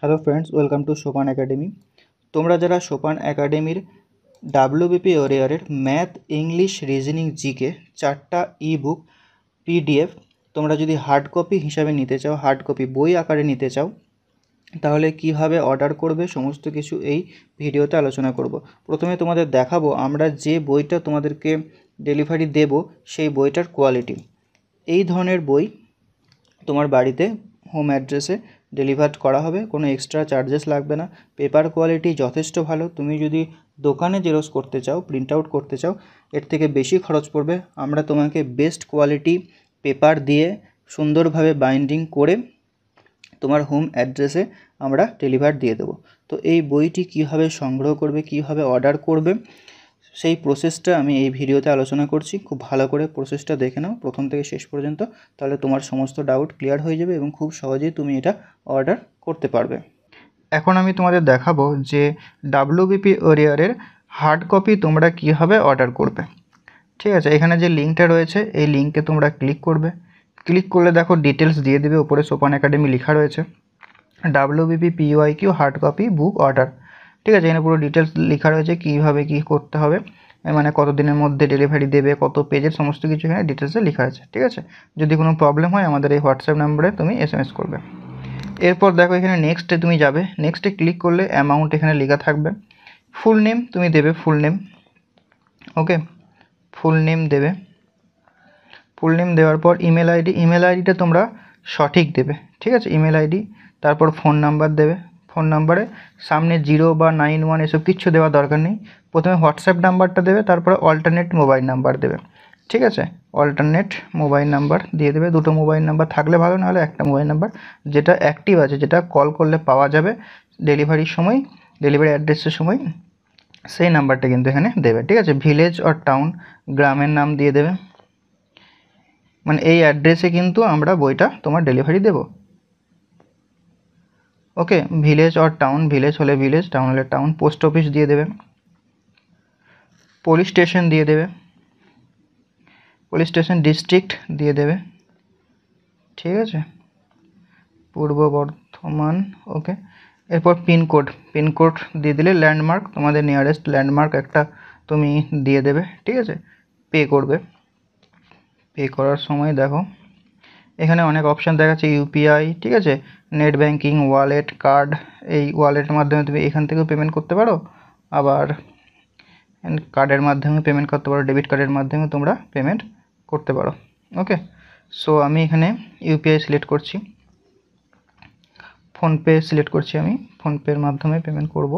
Hello friends welcome to Sopan academy তোমরা যারা সোপান একাডেমির ডাব্লিউবিপি ওরিয়ারের ম্যাথ ইংলিশ রিজনিং জিকে চারটা ই বুক পিডিএফ তোমরা যদি হার্ড কপি হিসাবে নিতে চাও হার্ড কপি বই আকারে নিতে চাও তাহলে কিভাবে অর্ডার করবে সমস্ত কিছু এই ভিডিওতে আলোচনা করব। প্রথমে তোমাদের দেখাবো আমরা যে বইটা তোমাদেরকে ডেলিভারি দেব সেই বইটার কোয়ালিটি এই ধরনের বই তোমার বাড়িতে হোম অ্যাড্রেসে ডেলিভার করা হবে কোনো এক্সট্রা চার্জেস লাগবে না পেপার কোয়ালিটি যথেষ্ট ভালো তুমি যদি দোকানে জেরক্স করতে চাও প্রিন্ট আউট করতে চাও এর থেকে বেশি খরচ পড়বে আমরা তোমাকে বেস্ট কোয়ালিটি পেপার দিয়ে সুন্দরভাবে বাইন্ডিং করে তোমার হোম অ্যাড্রেসে আমরা ডেলিভার দিয়ে দেবো তো এই বইটি কিভাবে সংগ্রহ করবে কিভাবে অর্ডার করবে সেই প্রসেসটা আমি এই ভিডিওতে আলোচনা করছি খুব ভালো করে প্রসেসটা দেখে নাও প্রথম থেকে শেষ পর্যন্ত তাহলে তোমার সমস্ত ডাউট ক্লিয়ার হয়ে যাবে এবং খুব সহজেই তুমি এটা অর্ডার করতে পারবে এখন আমি তোমাদের দেখাবো যে ডাব্লিউবিপি ওরিয়ারের হার্ড কপি তোমরা কীভাবে অর্ডার করবে ঠিক আছে এখানে যে লিঙ্কটা রয়েছে এই লিঙ্কে তোমরা ক্লিক করবে ক্লিক করলে দেখো ডিটেলস দিয়ে দেবে ওপরে সোপান একাডেমি লেখা রয়েছে WBP PYQ hard copy book order ঠিক আছে এখানে পুরো ডিটেলস লেখা রয়েছে কীভাবে কী করতে হবে মানে কত দিনের মধ্যে ডেলিভারি দেবে কত পেজের সমস্ত কিছু এখানে ডিটেলসে লেখা আছে ঠিক আছে যদি কোনো প্রবলেম হয় আমাদের এই হোয়াটসঅ্যাপ নাম্বারে তুমি এস এম এস করবে এরপর দেখো এখানে নেক্সটে তুমি যাবে নেক্সটে ক্লিক করলে অ্যামাউন্ট এখানে লেখা থাকবে ফুল নেম তুমি দেবে full name okay full name দেবে ফুল নেম দেওয়ার পর ইমেল আইডি ইমেল আইডিটা তোমরা সঠিক দেবে ঠিক আছে ইমেল আইডি তারপর ফোন নাম্বার দেবে ফোন নাম্বারে সামনে জিরো বা নাইন ওয়ান এসব কিচ্ছু দেওয়া দরকার নেই প্রথমে হোয়াটসঅ্যাপ নাম্বারটা দেবে তারপরে অল্টারনেট মোবাইল নাম্বার দেবে ঠিক আছে অল্টারনেট মোবাইল নাম্বার দিয়ে দেবে দুটো মোবাইল নাম্বার থাকলে ভালো নাহলে একটা মোবাইল নাম্বার যেটা অ্যাক্টিভ আছে যেটা কল করলে পাওয়া যাবে ডেলিভারির সময় ডেলিভারি অ্যাড্রেসের সময় সেই নাম্বারটা কিন্তু এখানে দেবে ঠিক আছে ভিলেজ অর টাউন গ্রামের নাম দিয়ে দেবে মানে এই অ্যাড্রেসে কিন্তু আমরা বইটা তোমার ডেলিভারি দেবো okay village or town village হলে ভিলেজ টাউন হলে টাউন পোস্ট অফিস দিয়ে দেবে পুলিশ স্টেশন দিয়ে দেবে পুলিশ স্টেশন ডিস্ট্রিক্ট দিয়ে দেবে ঠিক আছে পূর্ব বর্ধমান ওকে এরপর পিনকোড পিনকোড দিয়ে দিলে ল্যান্ডমার্ক তোমাদের নিয়ারেস্ট ল্যান্ডমার্ক একটা তুমি দিয়ে দেবে ঠিক আছে পে করবে পে করার সময় দেখো এখানে অনেক অপশান দেখাচ্ছে ইউপিআই ঠিক আছে নেট ব্যাঙ্কিং ওয়ালেট কার্ড এই ওয়ালেটের মাধ্যমে তুমি এখান থেকেও পেমেন্ট করতে পারো আবার কার্ডের মাধ্যমে পেমেন্ট করতে পারো ডেবিট কার্ডের মাধ্যমে তোমরা পেমেন্ট করতে পারো ওকে সো আমি এখানে ইউপিআই সিলেক্ট করছি ফোনপে সিলেক্ট করছি আমি ফোনপের মাধ্যমে পেমেন্ট করব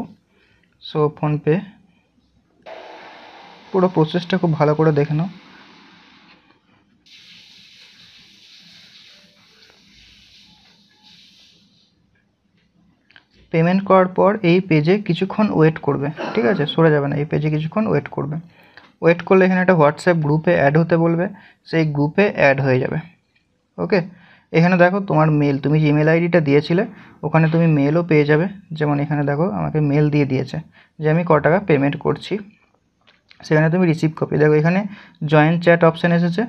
সো ফোনপে পুরো প্রসেসটা খুব ভালো করে দেখে নাও পেমেন্ট করার পর এই পেজে কিছুক্ষণ ওয়েট করবে ঠিক আছে সরে যাবে না এই পেজে কিছুক্ষণ ওয়েট করবে ওয়েট করলে এখানে একটা হোয়াটসঅ্যাপ গ্রুপে অ্যাড হতে বলবে সেই গ্রুপে অ্যাড হয়ে যাবে ওকে এখানে দেখো তোমার মেল তুমি যে ইমেল আইডিটা দিয়েছিলে ওখানে তুমি মেলও পেয়ে যাবে যেমন এখানে দেখো আমাকে মেল দিয়ে দিয়েছে যে আমি ক টাকা পেমেন্ট করছি সেখানে তুমি রিসিভ কপি দেখো এখানে জয়েন্ট চ্যাট অপশান এসেছে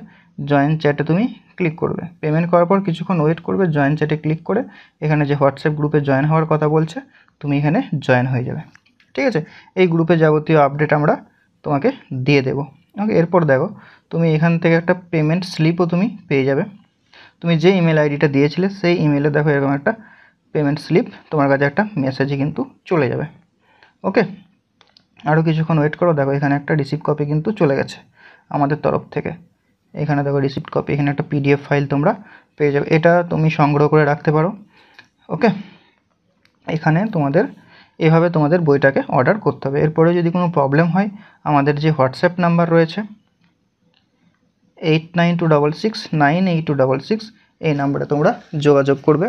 জয়েন্ট চ্যাটে তুমি ক্লিক করবে পেমেন্ট করার পর কিছুক্ষণ ওয়েট করবে জয়েন্ট চ্যাটে ক্লিক করে এখানে যে হোয়াটসঅ্যাপ গ্রুপে জয়েন হওয়ার কথা বলছে তুমি এখানে জয়েন হয়ে যাবে ঠিক আছে এই গ্রুপে যাবতীয় আপডেট আমরা তোমাকে দিয়ে দেবো ওকে এরপর দেখো তুমি এখান থেকে একটা পেমেন্ট স্লিপও তুমি পেয়ে যাবে তুমি যে ইমেল আইডিটা দিয়েছিলে সেই ইমেলে দেখো এরকম একটা পেমেন্ট স্লিপ তোমার কাছে একটা মেসেজে কিন্তু চলে যাবে ওকে আরও কিছুক্ষণ ওয়েট করো দেখো এখানে একটা রিসিপ্ট কপি কিন্তু চলে গেছে আমাদের তরফ থেকে এখানে দেখো রিসিপ্ট কপি এখানে একটা পিডিএফ ফাইল তোমরা পেয়ে যাবে এটা তুমি সংগ্রহ করে রাখতে পারো ওকে এখানে তোমাদের এভাবে তোমাদের বইটাকে অর্ডার করতে হবে এরপরে যদি কোনো প্রবলেম হয় আমাদের যে হোয়াটসঅ্যাপ নাম্বার রয়েছে eight nine two double six nine eight two double six এই নাম্বারে তোমরা যোগাযোগ করবে